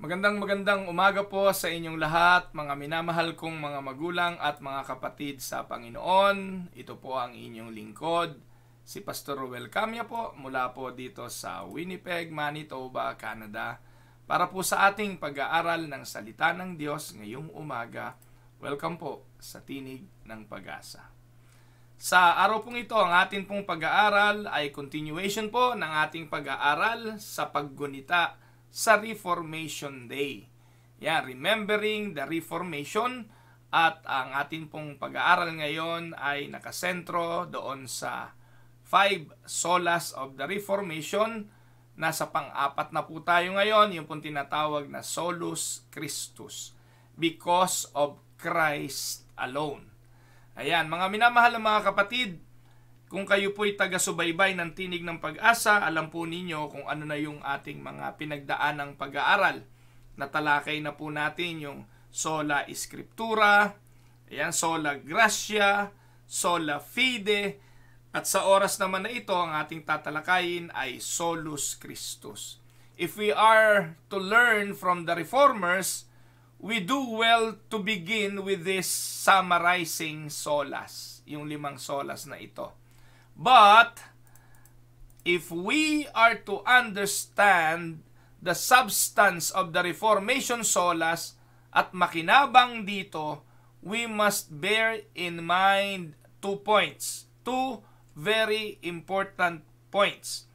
Magandang magandang umaga po sa inyong lahat, mga minamahal kong mga magulang at mga kapatid sa Panginoon. Ito po ang inyong lingkod, si Pastor Ruel Camia po mula po dito sa Winnipeg, Manitoba, Canada para po sa ating pag-aaral ng salita ng Diyos ngayong umaga. Welcome po sa Tinig ng Pag-asa. Sa araw pong ito, ang ating pong pag-aaral ay continuation po ng ating pag-aaral sa paggunita sa Reformation Day. Yeah, remembering the Reformation at ang atin pong pag-aaral ngayon ay nakasentro doon sa five solas of the Reformation. Nasa pang-apat na po tayo ngayon, yung pong tinatawag na solus Christus because of Christ alone. Ayan, mga minamahal na mga kapatid, kung kayo po'y taga-subaybay ng tinig ng pag-asa, alam po ninyo kung ano na yung ating mga pinagdaan ng pag-aaral. Natalakay na po natin yung sola scriptura, ayan, sola gratia, sola fide, at sa oras naman na ito, ang ating tatalakayin ay solus Christus. If we are to learn from the reformers, we do well to begin with this summarizing solas, yung limang solas na ito. But, if we are to understand the substance of the Reformation solas at makinabang dito, we must bear in mind two points, two very important points.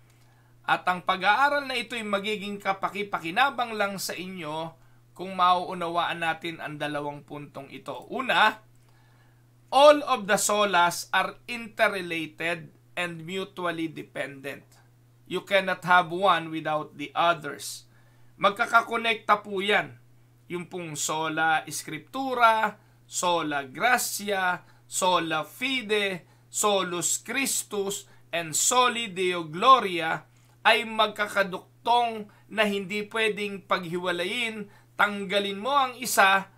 At ang pag-aaral na ito ay magiging kapakipakinabang lang sa inyo kung mauunawaan natin ang dalawang puntong ito. Una, all of the solas are interrelated and mutually dependent. You cannot have one without the others. Magkakakonekta po yan. Yung pong sola scriptura, sola gratia, sola fide, solus Christus, and soli Deo gloria ay magkakaduktong na hindi pwedeng paghiwalayin, tanggalin mo ang isa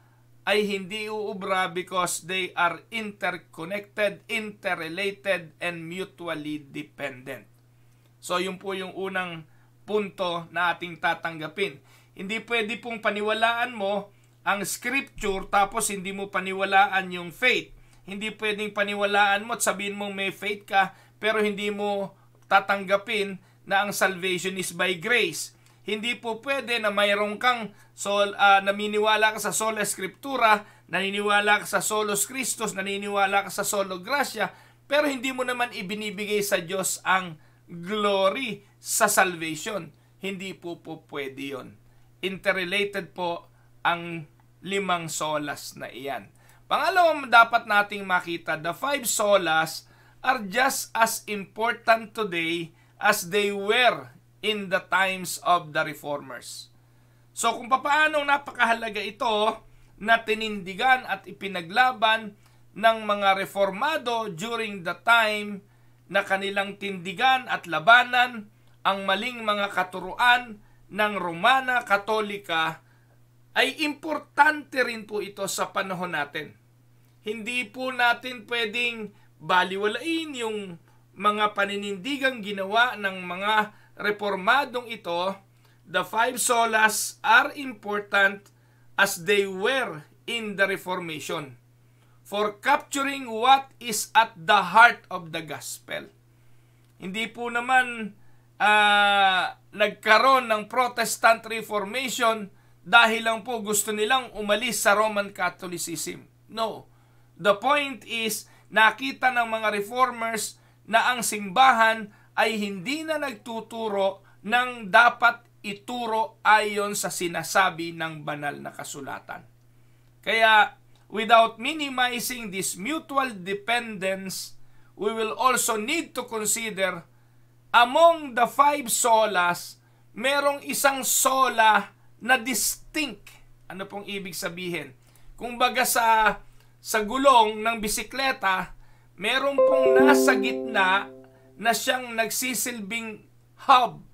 ay hindi uubra because they are interconnected, interrelated, and mutually dependent. So yun po yung unang punto na ating tatanggapin. Hindi pwede pong paniwalaan mo ang scripture tapos hindi mo paniwalaan yung faith. Hindi pwedeng paniwalaan mo at sabihin mong may faith ka pero hindi mo tatanggapin na ang salvation is by grace. Hindi po pwede na mayroon kang sol, uh, ah, naminiwala ka sa sola scriptura, naniniwala ka sa solos Christus, naniniwala ka sa solo gracia, pero hindi mo naman ibinibigay sa Diyos ang glory sa salvation. Hindi po po pwede yon. Interrelated po ang limang solas na iyan. Pangalawa, dapat nating makita, the five solas are just as important today as they were in the times of the reformers. So kung paano napakahalaga ito na tinindigan at ipinaglaban ng mga reformado during the time na kanilang tindigan at labanan ang maling mga katuruan ng Romana Katolika ay importante rin po ito sa panahon natin. Hindi po natin pwedeng baliwalain yung mga paninindigang ginawa ng mga reformadong ito, the five solas are important as they were in the Reformation for capturing what is at the heart of the gospel. Hindi po naman uh, nagkaroon ng Protestant Reformation dahil lang po gusto nilang umalis sa Roman Catholicism. No. The point is, nakita ng mga reformers na ang simbahan ay hindi na nagtuturo ng dapat ituro ayon sa sinasabi ng banal na kasulatan. Kaya, without minimizing this mutual dependence, we will also need to consider among the five solas, merong isang sola na distinct. Ano pong ibig sabihin? Kung baga sa, sa gulong ng bisikleta, meron pong nasa gitna na siyang nagsisilbing hub.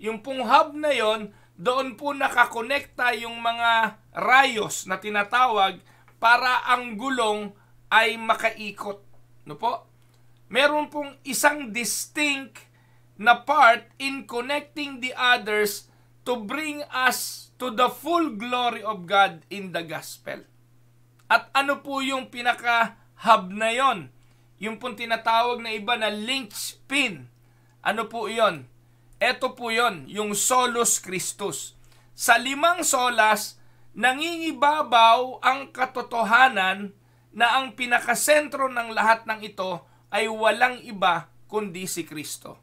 Yung pong hub na yon, doon po nakakonekta yung mga rayos na tinatawag para ang gulong ay makaikot. No po? Meron pong isang distinct na part in connecting the others to bring us to the full glory of God in the gospel. At ano po yung pinaka-hub na yon? Yung pong tinatawag na iba na linchpin. Ano po yon? Ito po yon, yung solus Christus. Sa limang solas, nangingibabaw ang katotohanan na ang pinakasentro ng lahat ng ito ay walang iba kundi si Kristo.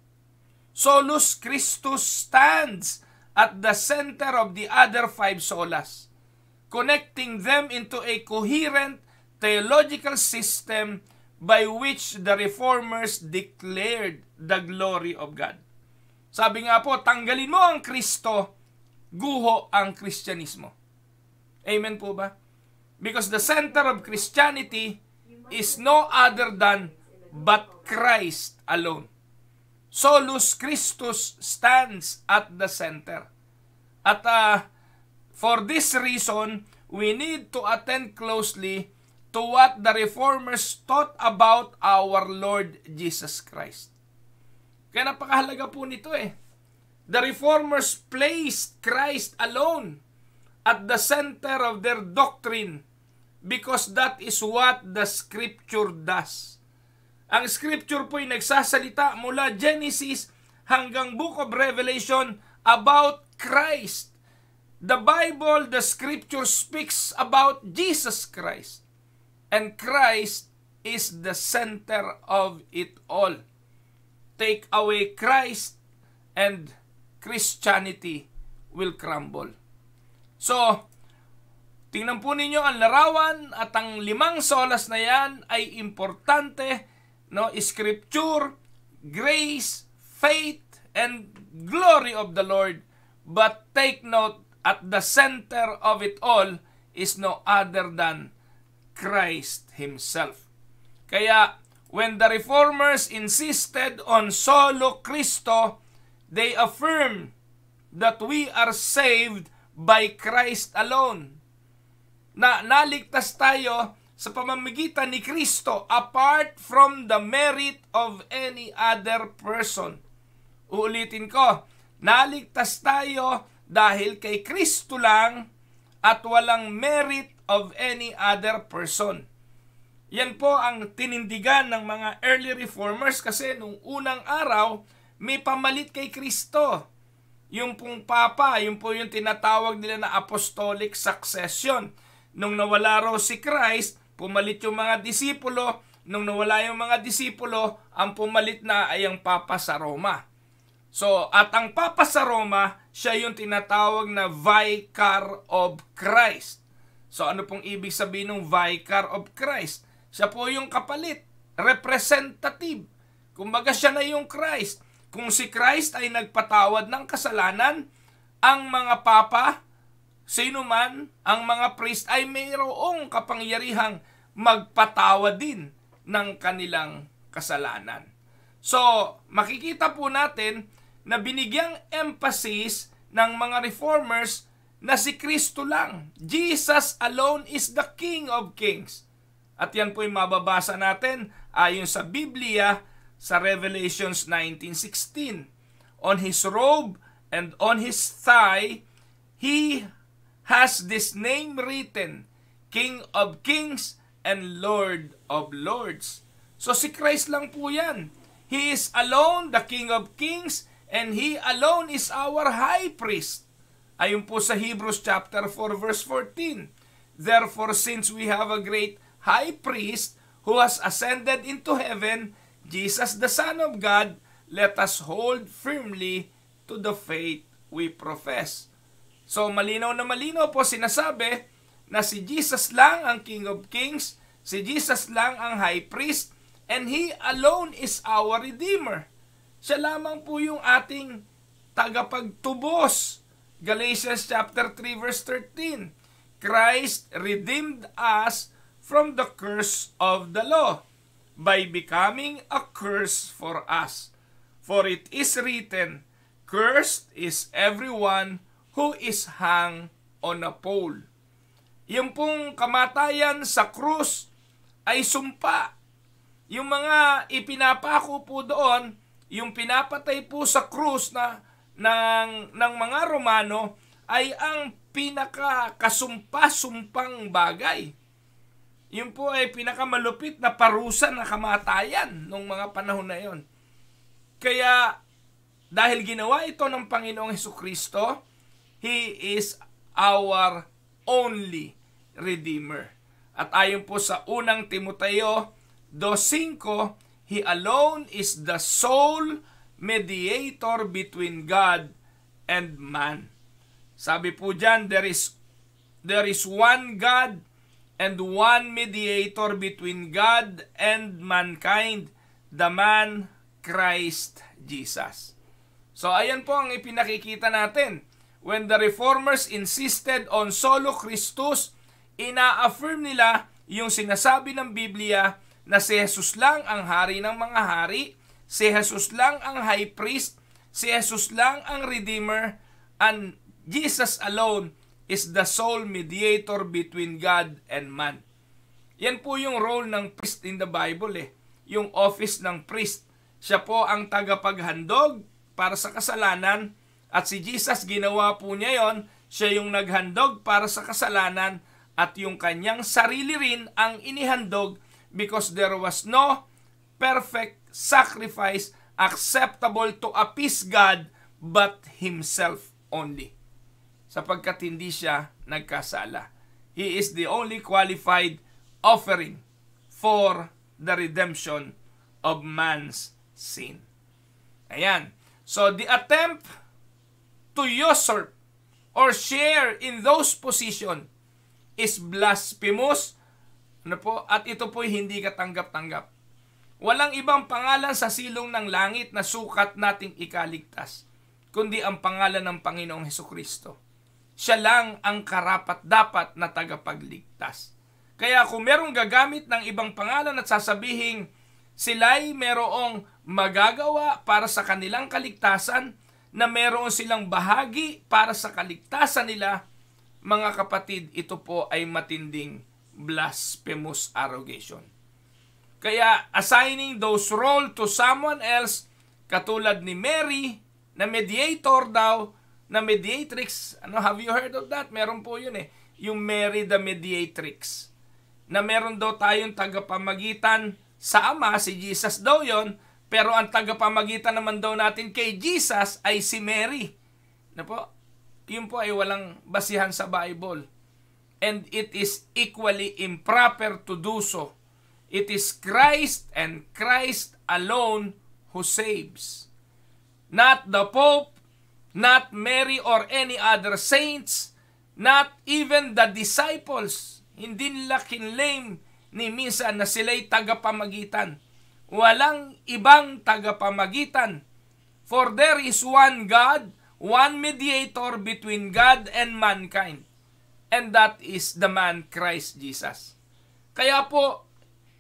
Solus Christus stands at the center of the other five solas, connecting them into a coherent theological system by which the reformers declared the glory of God. Sabi nga po, tanggalin mo ang Kristo, guho ang Kristyanismo. Amen po ba? Because the center of Christianity is no other than but Christ alone. Solus Christus stands at the center. At uh, for this reason, we need to attend closely to what the reformers taught about our Lord Jesus Christ. Kaya napakahalaga po nito eh. The reformers placed Christ alone at the center of their doctrine because that is what the scripture does. Ang scripture po ay nagsasalita mula Genesis hanggang Book of Revelation about Christ. The Bible, the scripture speaks about Jesus Christ. And Christ is the center of it all. Take away Christ and Christianity will crumble. So, tingnan po ninyo ang larawan at ang limang solas na yan ay importante. No? Scripture, grace, faith, and glory of the Lord. But take note, at the center of it all is no other than Christ Himself. Kaya, when the reformers insisted on solo Cristo, they affirm that we are saved by Christ alone. Na naligtas tayo sa pamamagitan ni Kristo apart from the merit of any other person. Uulitin ko, naligtas tayo dahil kay Kristo lang at walang merit of any other person. Yan po ang tinindigan ng mga early reformers kasi nung unang araw, may pamalit kay Kristo. Yung pong papa, yung po yung tinatawag nila na apostolic succession. Nung nawala raw si Christ, pumalit yung mga disipulo. Nung nawala yung mga disipulo, ang pumalit na ay ang papa sa Roma. So, at ang papa sa Roma, siya yung tinatawag na vicar of Christ. So ano pong ibig sabihin ng Vicar of Christ? Siya po yung kapalit, representative. Kumbaga siya na yung Christ. Kung si Christ ay nagpatawad ng kasalanan, ang mga papa, sino man, ang mga priest ay mayroong kapangyarihang magpatawad din ng kanilang kasalanan. So, makikita po natin na binigyang emphasis ng mga reformers na si Kristo lang. Jesus alone is the King of Kings. At yan po'y mababasa natin ayon sa Biblia sa Revelations 19.16. On his robe and on his thigh, he has this name written, King of Kings and Lord of Lords. So si Christ lang po yan. He is alone, the King of Kings, and He alone is our High Priest. Ayon po sa Hebrews chapter 4 verse 14. Therefore since we have a great high priest who has ascended into heaven, Jesus the Son of God, let us hold firmly to the faith we profess. So malinaw na malinaw po sinasabi na si Jesus lang ang King of Kings, si Jesus lang ang High Priest, and He alone is our Redeemer. Siya lamang po yung ating tagapagtubos Galatians chapter 3 verse 13. Christ redeemed us from the curse of the law by becoming a curse for us. For it is written, Cursed is everyone who is hung on a pole. Yung pong kamatayan sa krus ay sumpa. Yung mga ipinapako po doon, yung pinapatay po sa krus na ng, ng mga Romano ay ang pinakakasumpa-sumpang bagay. Yun po ay pinakamalupit na parusa na kamatayan nung mga panahon na yon. Kaya dahil ginawa ito ng Panginoong Heso Kristo, He is our only Redeemer. At ayon po sa unang Timoteo 2.5, He alone is the sole mediator between God and man. Sabi po dyan, there is, there is one God and one mediator between God and mankind, the man Christ Jesus. So ayan po ang ipinakikita natin. When the reformers insisted on solo Christus, ina-affirm nila yung sinasabi ng Biblia na si Jesus lang ang hari ng mga hari Si Jesus lang ang high priest, si Jesus lang ang redeemer, and Jesus alone is the sole mediator between God and man. Yan po yung role ng priest in the Bible eh. Yung office ng priest. Siya po ang tagapaghandog para sa kasalanan at si Jesus ginawa po niya yon. Siya yung naghandog para sa kasalanan at yung kanyang sarili rin ang inihandog because there was no perfect sacrifice acceptable to appease God but Himself only. Sapagkat hindi siya nagkasala. He is the only qualified offering for the redemption of man's sin. Ayan. So the attempt to usurp or share in those position is blasphemous ano po, at ito po hindi katanggap-tanggap. Walang ibang pangalan sa silong ng langit na sukat nating ikaligtas, kundi ang pangalan ng Panginoong Heso Kristo. Siya lang ang karapat-dapat na tagapagligtas. Kaya kung merong gagamit ng ibang pangalan at sasabihin, sila'y merong magagawa para sa kanilang kaligtasan, na meron silang bahagi para sa kaligtasan nila, mga kapatid, ito po ay matinding blasphemous arrogation. Kaya assigning those role to someone else katulad ni Mary na mediator daw na mediatrix. Ano have you heard of that? Meron po 'yun eh. Yung Mary the mediatrix. Na meron daw tayong tagapamagitan sa Ama si Jesus daw 'yon, pero ang tagapamagitan naman daw natin kay Jesus ay si Mary. Na po? Yun po ay walang basihan sa Bible. And it is equally improper to do so It is Christ and Christ alone who saves. Not the Pope, not Mary or any other saints, not even the disciples. Hindi nila kinlame ni minsan na sila'y tagapamagitan. Walang ibang tagapamagitan. For there is one God, one mediator between God and mankind. And that is the man Christ Jesus. Kaya po,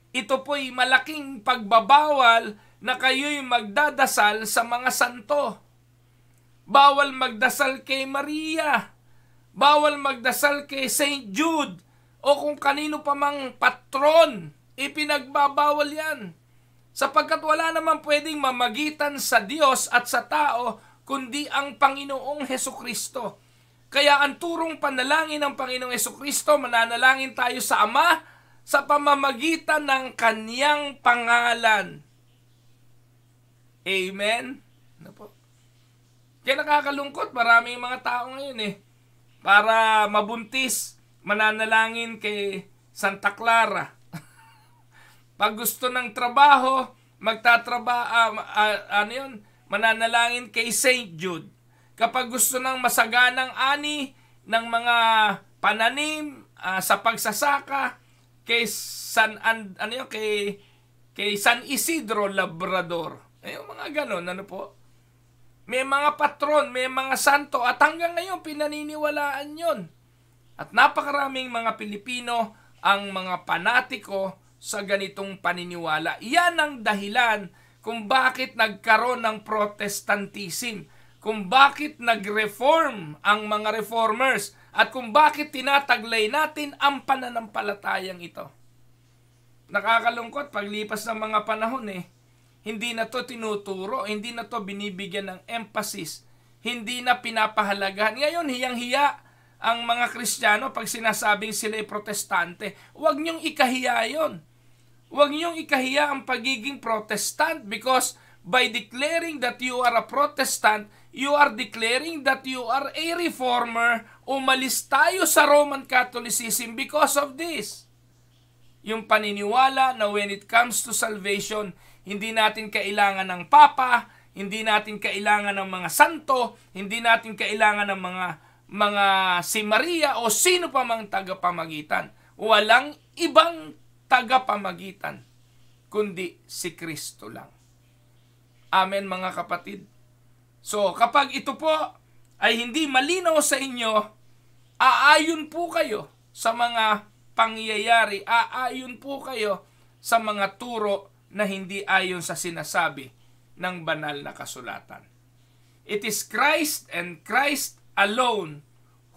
ito po'y malaking pagbabawal na kayo'y magdadasal sa mga santo. Bawal magdasal kay Maria. Bawal magdasal kay St. Jude o kung kanino pa mang patron. Ipinagbabawal yan. Sapagkat wala naman pwedeng mamagitan sa Diyos at sa tao kundi ang Panginoong Heso Kristo. Kaya ang turong panalangin ng Panginoong Heso Kristo, mananalangin tayo sa Ama, sa pamamagitan ng kaniyang pangalan. Amen? Ano po? Kaya nakakalungkot, maraming mga tao ngayon eh. Para mabuntis, mananalangin kay Santa Clara. Pag gusto ng trabaho, magtatrabaho, uh, ah, uh, ah, ano yun, mananalangin kay St. Jude. Kapag gusto ng masaganang ani ng mga pananim uh, sa pagsasaka, kay San and, ano yun, kay kay San Isidro Labrador. Eh, yung mga ganon, ano po? May mga patron, may mga santo at hanggang ngayon pinaniniwalaan 'yon. At napakaraming mga Pilipino ang mga panatiko sa ganitong paniniwala. Iyan ang dahilan kung bakit nagkaroon ng Protestantism, kung bakit nag-reform ang mga reformers, at kung bakit tinataglay natin ang pananampalatayang ito. Nakakalungkot paglipas ng mga panahon eh, hindi na to tinuturo, hindi na to binibigyan ng emphasis, hindi na pinapahalagahan. Ngayon, hiyang-hiya ang mga Kristiyano pag sinasabing sila ay protestante. Huwag niyong ikahiya yon. Huwag niyong ikahiya ang pagiging protestant because by declaring that you are a protestant, you are declaring that you are a reformer umalis tayo sa Roman Catholicism because of this. Yung paniniwala na when it comes to salvation, hindi natin kailangan ng papa, hindi natin kailangan ng mga santo, hindi natin kailangan ng mga mga si Maria o sino pa mang tagapamagitan. Walang ibang tagapamagitan kundi si Kristo lang. Amen mga kapatid. So kapag ito po ay hindi malinaw sa inyo, Aayon po kayo sa mga pangyayari. Aayon po kayo sa mga turo na hindi ayon sa sinasabi ng banal na kasulatan. It is Christ and Christ alone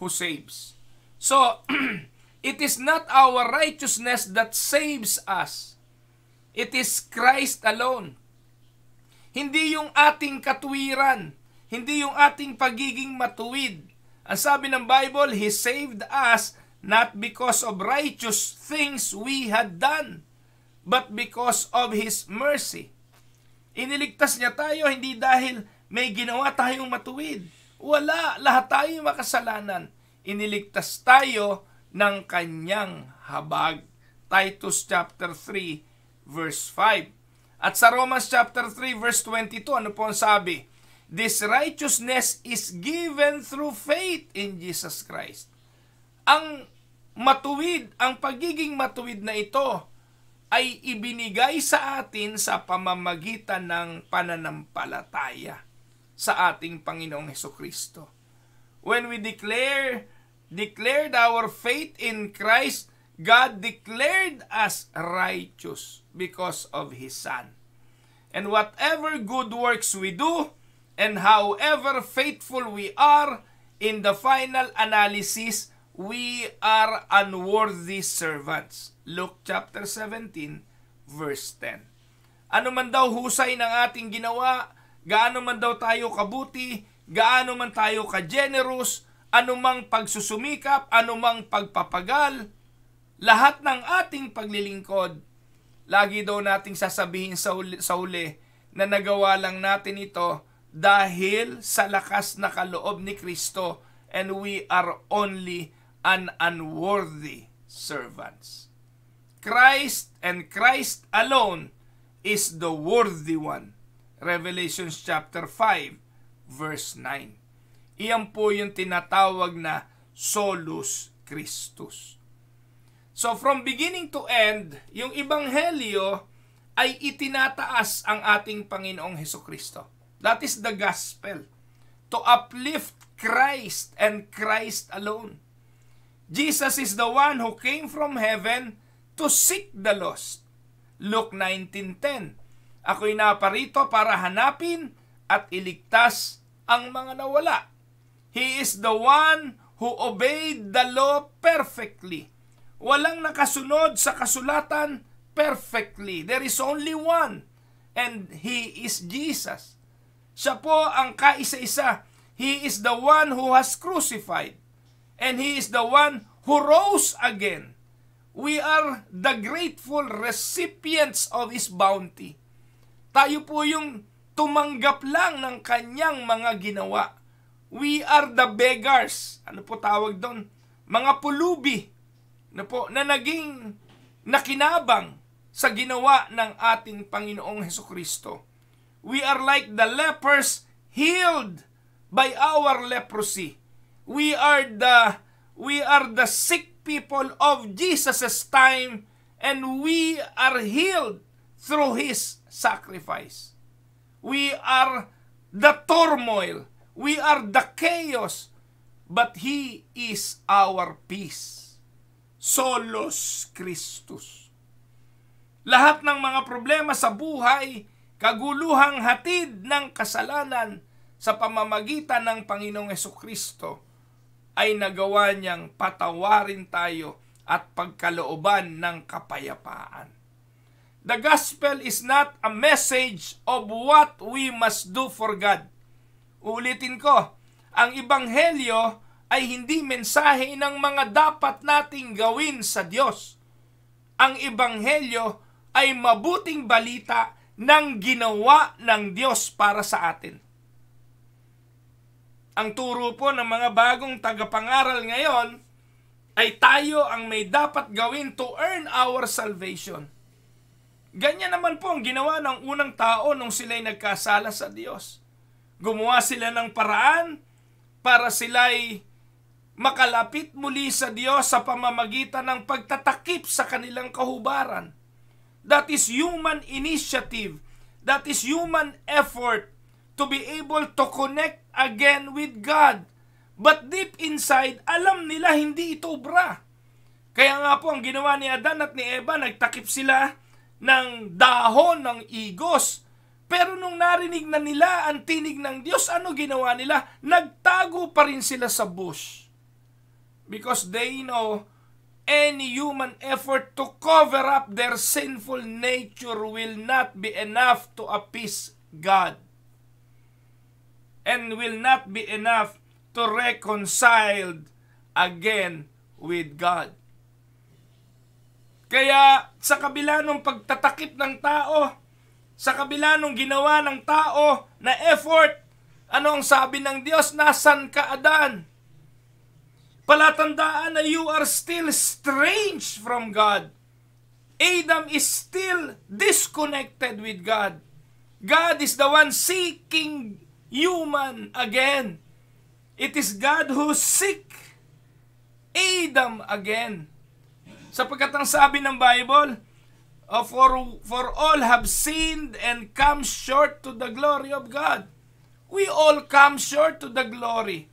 who saves. So, it is not our righteousness that saves us. It is Christ alone. Hindi yung ating katuwiran, hindi yung ating pagiging matuwid, ang sabi ng Bible, He saved us not because of righteous things we had done, but because of His mercy. Iniligtas niya tayo hindi dahil may ginawa tayong matuwid. Wala, lahat tayo makasalanan. Iniligtas tayo ng kanyang habag. Titus chapter 3 verse 5. At sa Romans chapter 3 verse 22, ano po ang sabi? This righteousness is given through faith in Jesus Christ. Ang matuwid, ang pagiging matuwid na ito ay ibinigay sa atin sa pamamagitan ng pananampalataya sa ating Panginoong Heso Kristo. When we declare declared our faith in Christ, God declared us righteous because of His Son. And whatever good works we do, And however faithful we are, in the final analysis, we are unworthy servants. Luke chapter 17, verse 10. Ano man daw husay ng ating ginawa, gaano man daw tayo kabuti, gaano man tayo ka-generous, anumang pagsusumikap, anumang pagpapagal, lahat ng ating paglilingkod, lagi daw nating sasabihin sa uli, sa uli na nagawa lang natin ito dahil sa lakas na kaloob ni Kristo and we are only an unworthy servants. Christ and Christ alone is the worthy one. Revelation chapter 5 verse 9. Iyan po yung tinatawag na solus Christus. So from beginning to end, yung ebanghelyo ay itinataas ang ating Panginoong Heso Kristo. That is the gospel. To uplift Christ and Christ alone. Jesus is the one who came from heaven to seek the lost. Luke 19.10 Ako'y naparito para hanapin at iligtas ang mga nawala. He is the one who obeyed the law perfectly. Walang nakasunod sa kasulatan perfectly. There is only one and He is Jesus. Siya po ang kaisa-isa. He is the one who has crucified. And He is the one who rose again. We are the grateful recipients of His bounty. Tayo po yung tumanggap lang ng kanyang mga ginawa. We are the beggars. Ano po tawag doon? Mga pulubi na ano po na naging nakinabang sa ginawa ng ating Panginoong Heso Kristo. We are like the lepers healed by our leprosy. We are the we are the sick people of Jesus' time and we are healed through his sacrifice. We are the turmoil. We are the chaos. But he is our peace. Solos Christus. Lahat ng mga problema sa buhay kaguluhang hatid ng kasalanan sa pamamagitan ng Panginoong Yeso Kristo ay nagawa niyang patawarin tayo at pagkalooban ng kapayapaan. The gospel is not a message of what we must do for God. Uulitin ko, ang ibanghelyo ay hindi mensahe ng mga dapat nating gawin sa Diyos. Ang ibanghelyo ay mabuting balita ng ginawa ng Diyos para sa atin. Ang turo po ng mga bagong tagapangaral ngayon ay tayo ang may dapat gawin to earn our salvation. Ganyan naman po ang ginawa ng unang tao nung sila'y nagkasala sa Diyos. Gumawa sila ng paraan para sila'y makalapit muli sa Diyos sa pamamagitan ng pagtatakip sa kanilang kahubaran. That is human initiative. That is human effort to be able to connect again with God. But deep inside, alam nila hindi ito obra. Kaya nga po ang ginawa ni Adan at ni Eva, nagtakip sila ng dahon ng igos. Pero nung narinig na nila ang tinig ng Diyos, ano ginawa nila? Nagtago pa rin sila sa bush. Because they know any human effort to cover up their sinful nature will not be enough to appease God and will not be enough to reconcile again with God. Kaya sa kabila ng pagtatakip ng tao, sa kabila ng ginawa ng tao na effort, ano ang sabi ng Diyos? Nasaan ka, Adan? Palatandaan na you are still strange from God. Adam is still disconnected with God. God is the one seeking human again. It is God who seek Adam again. Sapagkat ang sabi ng Bible, oh, for, for all have sinned and come short to the glory of God. We all come short to the glory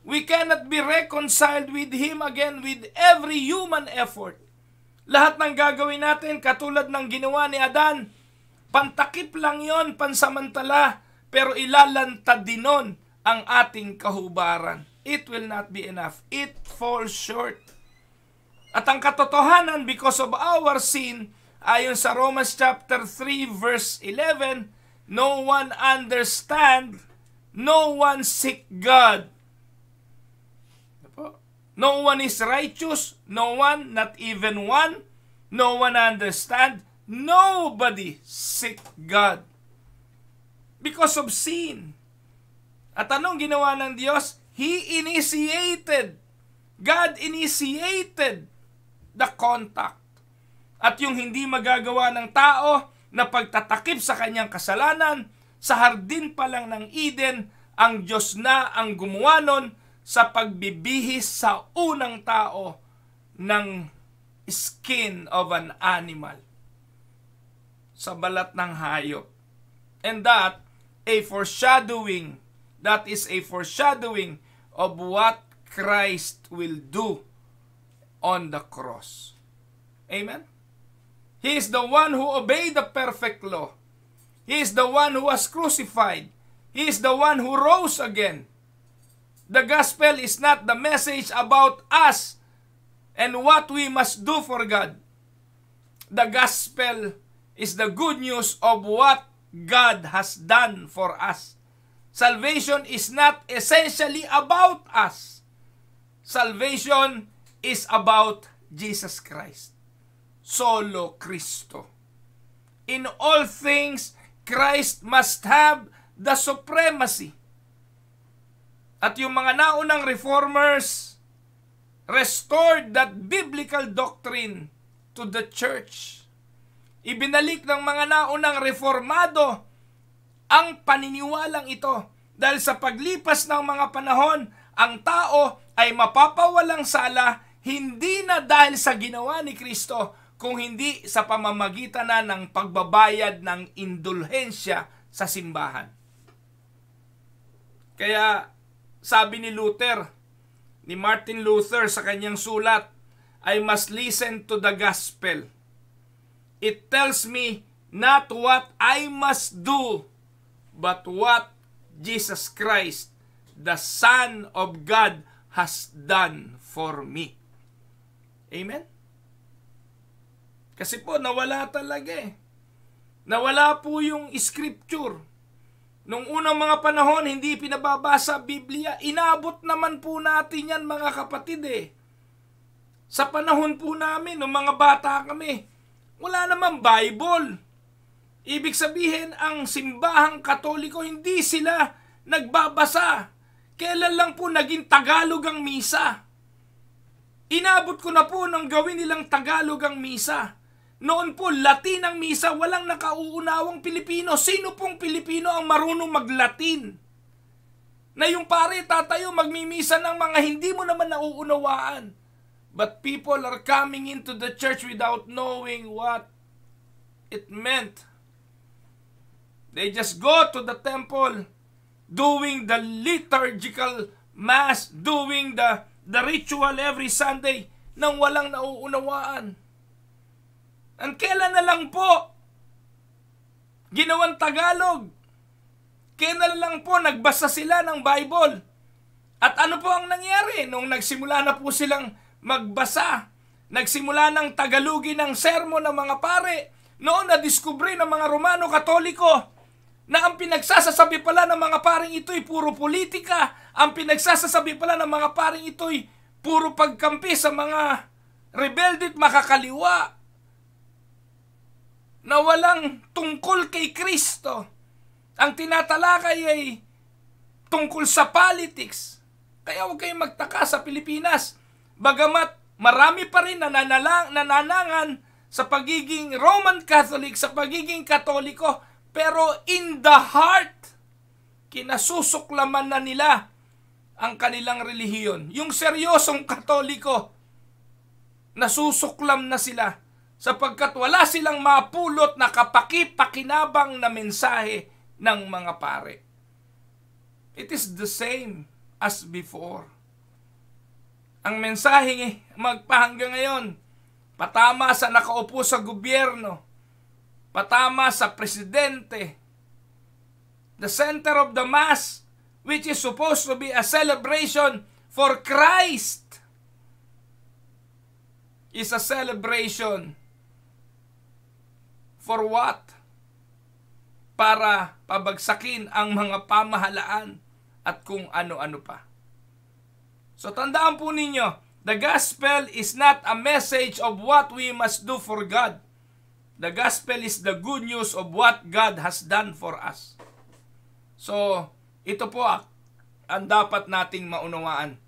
We cannot be reconciled with Him again with every human effort. Lahat ng gagawin natin, katulad ng ginawa ni Adan, pantakip lang yon, pansamantala, pero ilalantad din nun ang ating kahubaran. It will not be enough. It falls short. At ang katotohanan, because of our sin, ayon sa Romans chapter 3 verse 11, no one understand, no one seek God No one is righteous, no one, not even one. No one understand. Nobody seek God. Because of sin. At anong ginawa ng Diyos? He initiated. God initiated the contact. At yung hindi magagawa ng tao na pagtatakip sa kanyang kasalanan, sa hardin pa lang ng Eden, ang Diyos na ang gumawa nun sa pagbibihis sa unang tao ng skin of an animal sa balat ng hayop. And that a foreshadowing, that is a foreshadowing of what Christ will do on the cross. Amen? He is the one who obeyed the perfect law. He is the one who was crucified. He is the one who rose again. The gospel is not the message about us and what we must do for God. The gospel is the good news of what God has done for us. Salvation is not essentially about us. Salvation is about Jesus Christ. Solo Cristo. In all things, Christ must have the supremacy at yung mga naunang reformers restored that biblical doctrine to the church. Ibinalik ng mga naunang reformado ang paniniwalang ito dahil sa paglipas ng mga panahon, ang tao ay mapapawalang sala hindi na dahil sa ginawa ni Kristo kung hindi sa pamamagitan na ng pagbabayad ng indulhensya sa simbahan. Kaya sabi ni Luther, ni Martin Luther sa kanyang sulat, I must listen to the gospel. It tells me not what I must do, but what Jesus Christ, the Son of God, has done for me. Amen? Kasi po, nawala talaga eh. Nawala po yung scripture Nung unang mga panahon, hindi pinababasa Biblia. Inabot naman po natin yan mga kapatid eh. Sa panahon po namin, nung mga bata kami, wala naman Bible. Ibig sabihin, ang simbahang katoliko, hindi sila nagbabasa. Kailan lang po naging Tagalog ang misa? Inabot ko na po ng gawin nilang Tagalog ang misa. Noon po, Latin ang misa, walang nakauunawang Pilipino. Sino pong Pilipino ang marunong mag-Latin? Na yung pare, tatayo, magmimisa ng mga hindi mo naman nauunawaan. But people are coming into the church without knowing what it meant. They just go to the temple doing the liturgical mass, doing the, the ritual every Sunday nang walang nauunawaan. Ang kailan na lang po ginawang Tagalog. Kailan lang po nagbasa sila ng Bible. At ano po ang nangyari nung nagsimula na po silang magbasa? Nagsimula ng Tagalugi ng sermo ng mga pare. Noon na diskubre ng mga Romano Katoliko na ang pinagsasasabi pala ng mga paring ito'y puro politika. Ang pinagsasasabi pala ng mga paring ito'y puro pagkampi sa mga rebelde at makakaliwa na walang tungkol kay Kristo. Ang tinatalakay ay tungkol sa politics. Kaya huwag kayong magtaka sa Pilipinas. Bagamat marami pa rin nananalang, nananangan sa pagiging Roman Catholic, sa pagiging Katoliko, pero in the heart, kinasusuklaman na nila ang kanilang relihiyon. Yung seryosong Katoliko, nasusuklam na sila sapagkat wala silang mapulot na kapakipakinabang na mensahe ng mga pare. It is the same as before. Ang mensahe magpahanga ngayon, patama sa nakaupo sa gobyerno, patama sa presidente, the center of the mass, which is supposed to be a celebration for Christ, is a celebration For what? Para pabagsakin ang mga pamahalaan at kung ano-ano pa. So tandaan po ninyo, the gospel is not a message of what we must do for God. The gospel is the good news of what God has done for us. So, ito po ang dapat nating maunawaan.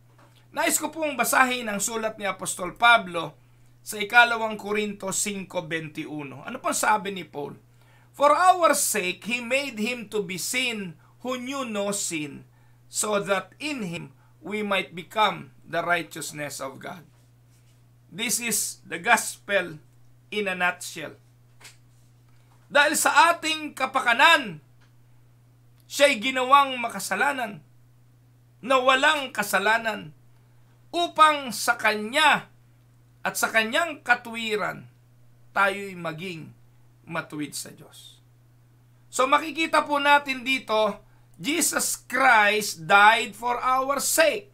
Nais ko pong basahin ang sulat ni Apostol Pablo sa ikalawang Korinto 5.21. Ano pang sabi ni Paul? For our sake, He made Him to be sin who knew no sin, so that in Him we might become the righteousness of God. This is the gospel in a nutshell. Dahil sa ating kapakanan, siya'y ginawang makasalanan, na walang kasalanan, upang sa Kanya at sa kanyang katwiran, tayo'y maging matuwid sa Diyos. So makikita po natin dito, Jesus Christ died for our sake.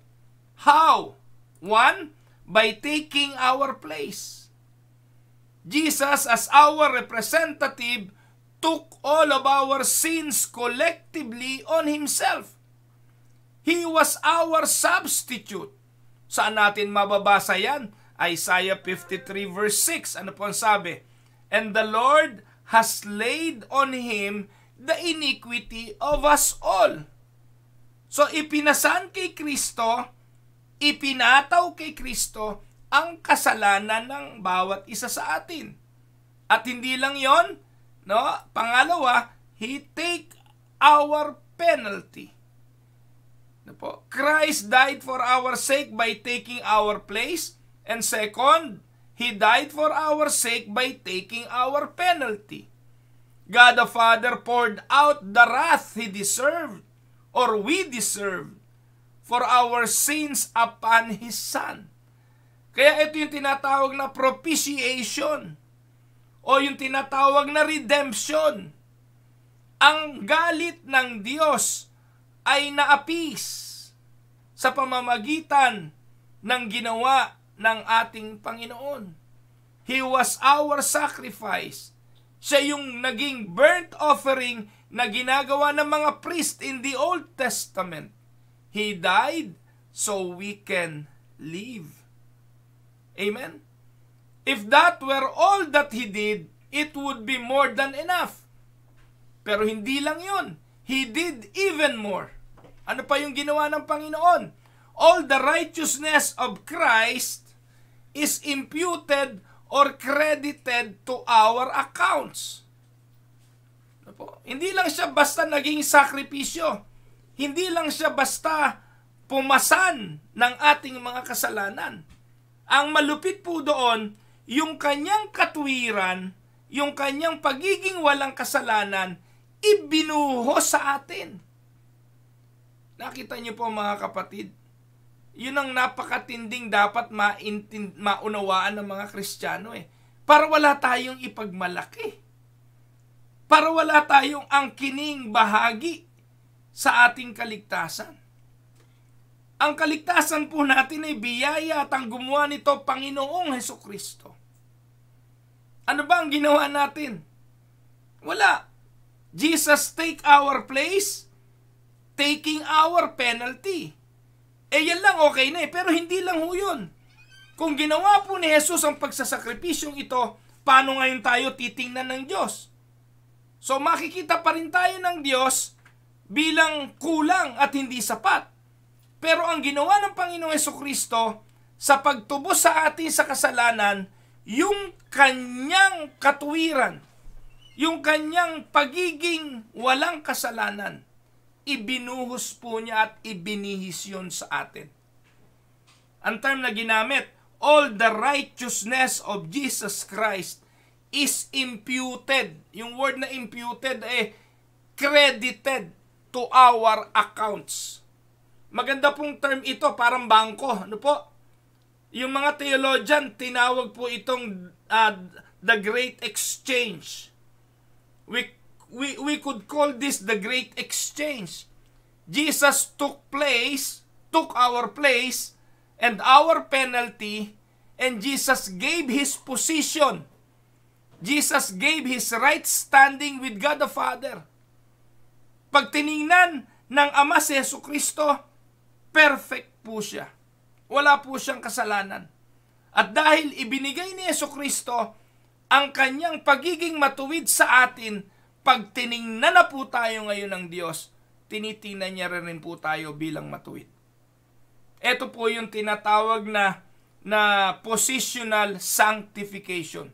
How? One, by taking our place. Jesus as our representative took all of our sins collectively on Himself. He was our substitute. Saan natin mababasa yan? Isaiah 53 verse 6. Ano po ang sabi? And the Lord has laid on him the iniquity of us all. So ipinasan kay Kristo, ipinataw kay Kristo ang kasalanan ng bawat isa sa atin. At hindi lang 'yon, no? Pangalawa, he take our penalty. No po? Christ died for our sake by taking our place And second, He died for our sake by taking our penalty. God the Father poured out the wrath He deserved, or we deserved, for our sins upon His Son. Kaya ito yung tinatawag na propitiation, o yung tinatawag na redemption. Ang galit ng Diyos ay naapis sa pamamagitan ng ginawa ng ating Panginoon. He was our sacrifice. Siya yung naging burnt offering na ginagawa ng mga priest in the Old Testament. He died so we can live. Amen? If that were all that He did, it would be more than enough. Pero hindi lang yun. He did even more. Ano pa yung ginawa ng Panginoon? All the righteousness of Christ is imputed or credited to our accounts. Ano po. Hindi lang siya basta naging sakripisyo. Hindi lang siya basta pumasan ng ating mga kasalanan. Ang malupit po doon, yung kanyang katwiran, yung kanyang pagiging walang kasalanan, ibinuho sa atin. Nakita niyo po mga kapatid, yun ang napakatinding dapat maintind, maunawaan ng mga Kristiyano eh. Para wala tayong ipagmalaki. Para wala tayong angkining bahagi sa ating kaligtasan. Ang kaligtasan po natin ay biyaya at ang gumawa nito Panginoong Heso Kristo. Ano ba ang ginawa natin? Wala. Jesus take our place, taking our penalty eh yan lang okay na eh. Pero hindi lang ho yun. Kung ginawa po ni Jesus ang pagsasakripisyong ito, paano ngayon tayo titingnan ng Diyos? So makikita pa rin tayo ng Diyos bilang kulang at hindi sapat. Pero ang ginawa ng Panginoong Yeso Kristo sa pagtubos sa atin sa kasalanan, yung kanyang katuwiran, yung kanyang pagiging walang kasalanan, ibinuhos po niya at ibinihis yon sa atin. Ang term na ginamit, all the righteousness of Jesus Christ is imputed. Yung word na imputed eh credited to our accounts. Maganda pong term ito, parang bangko. Ano po? Yung mga theologian, tinawag po itong uh, the great exchange. We we, we could call this the great exchange. Jesus took place, took our place, and our penalty, and Jesus gave His position. Jesus gave His right standing with God the Father. Pag tiningnan ng Ama si Yesu Kristo, perfect po siya. Wala po siyang kasalanan. At dahil ibinigay ni Yesu Kristo ang kanyang pagiging matuwid sa atin, pag tiningnan na po tayo ngayon ng Diyos, tinitingnan niya rin po tayo bilang matuwid. Ito po yung tinatawag na na positional sanctification.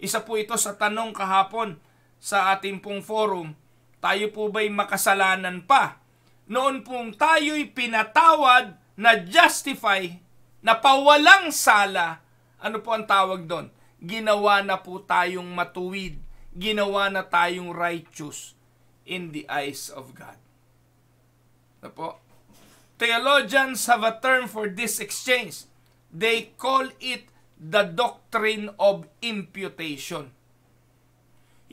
Isa po ito sa tanong kahapon sa ating pong forum, tayo po ba'y makasalanan pa? Noon pong tayo'y pinatawad na justify, na pawalang sala, ano po ang tawag doon? Ginawa na po tayong matuwid ginawa na tayong righteous in the eyes of God. Na ano po. Theologians have a term for this exchange. They call it the doctrine of imputation.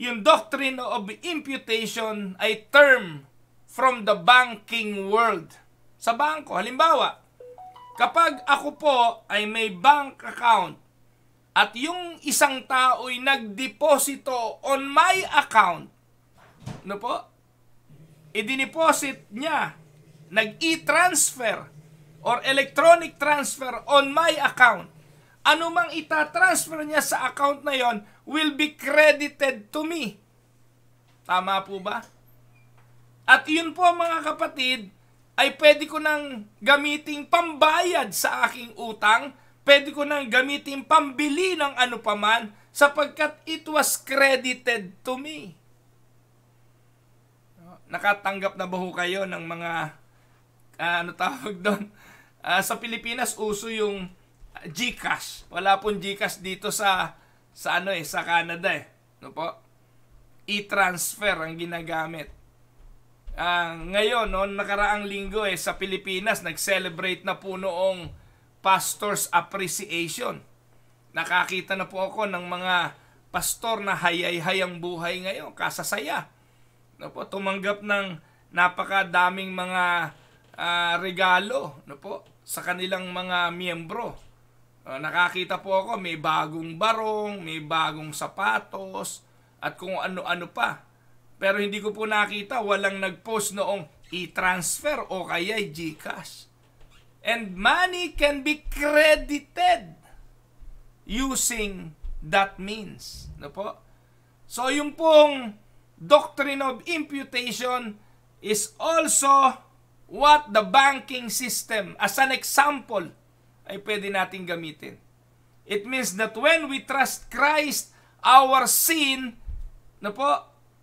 Yung doctrine of imputation ay term from the banking world. Sa bangko, halimbawa, kapag ako po ay may bank account at yung isang tao'y nagdeposito on my account, no po, i niya, nag-e-transfer or electronic transfer on my account, anumang itatransfer niya sa account na yon will be credited to me. Tama po ba? At yun po mga kapatid, ay pwede ko nang gamiting pambayad sa aking utang pwede ko nang gamitin pambili ng ano paman sapagkat it was credited to me. Nakatanggap na ba ho kayo ng mga uh, ano tawag doon? Uh, sa Pilipinas uso yung GCash. Wala pong GCash dito sa sa ano eh, sa Canada eh. No po? E-transfer ang ginagamit. Uh, ngayon, noon nakaraang linggo eh, sa Pilipinas, nag-celebrate na po noong Pastors Appreciation. Nakakita na po ako ng mga pastor na hayay hayang buhay ngayon, kasasaya. No po, tumanggap ng napakadaming mga uh, regalo no po, sa kanilang mga miyembro. Uh, nakakita po ako, may bagong barong, may bagong sapatos, at kung ano-ano pa. Pero hindi ko po nakita, walang nag-post noong i transfer o kaya Gcash. And money can be credited using that means. No po? So yung pong doctrine of imputation is also what the banking system as an example ay pwede nating gamitin. It means that when we trust Christ, our sin no po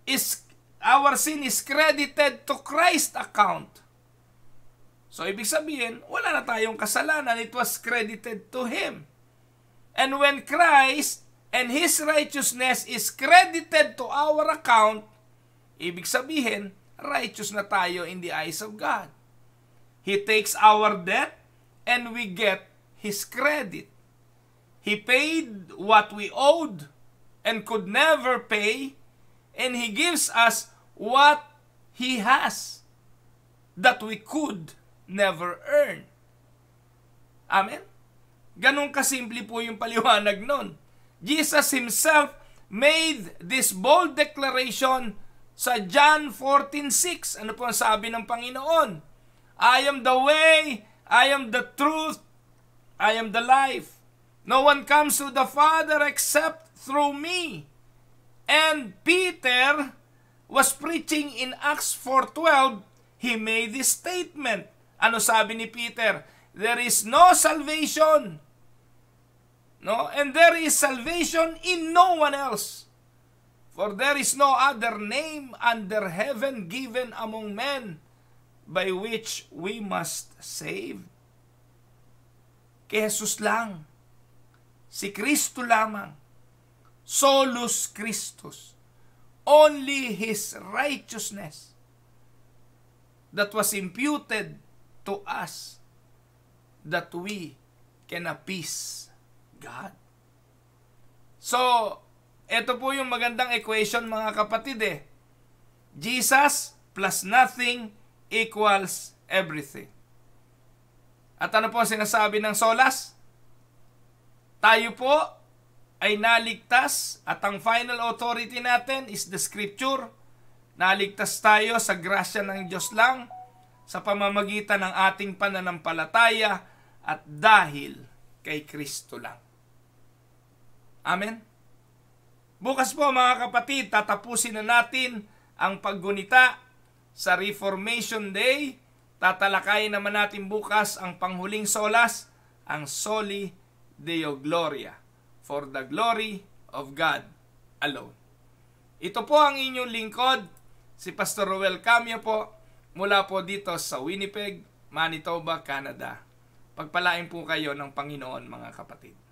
is our sin is credited to Christ account. So, ibig sabihin, wala na tayong kasalanan. It was credited to Him. And when Christ and His righteousness is credited to our account, ibig sabihin, righteous na tayo in the eyes of God. He takes our debt and we get His credit. He paid what we owed and could never pay, and He gives us what He has that we could never earn. Amen? Ganun kasimple po yung paliwanag nun. Jesus himself made this bold declaration sa John 14.6. Ano po ang sabi ng Panginoon? I am the way, I am the truth, I am the life. No one comes to the Father except through me. And Peter was preaching in Acts 4.12. He made this statement. Ano sabi ni Peter? There is no salvation. No? And there is salvation in no one else. For there is no other name under heaven given among men by which we must save. Kay Jesus lang. Si Kristo lamang. Solus Christus. Only His righteousness that was imputed to us that we can appease God. So, ito po yung magandang equation mga kapatid eh. Jesus plus nothing equals everything. At ano po ang sinasabi ng Solas? Tayo po ay naligtas at ang final authority natin is the scripture. Naligtas tayo sa grasya ng Diyos lang sa pamamagitan ng ating pananampalataya at dahil kay Kristo lang. Amen? Bukas po mga kapatid, tatapusin na natin ang paggunita sa Reformation Day. Tatalakayin naman natin bukas ang panghuling solas, ang Soli Deo Gloria, for the glory of God alone. Ito po ang inyong lingkod, si Pastor Roel Camio po, mula po dito sa Winnipeg, Manitoba, Canada. Pagpalain po kayo ng Panginoon mga kapatid.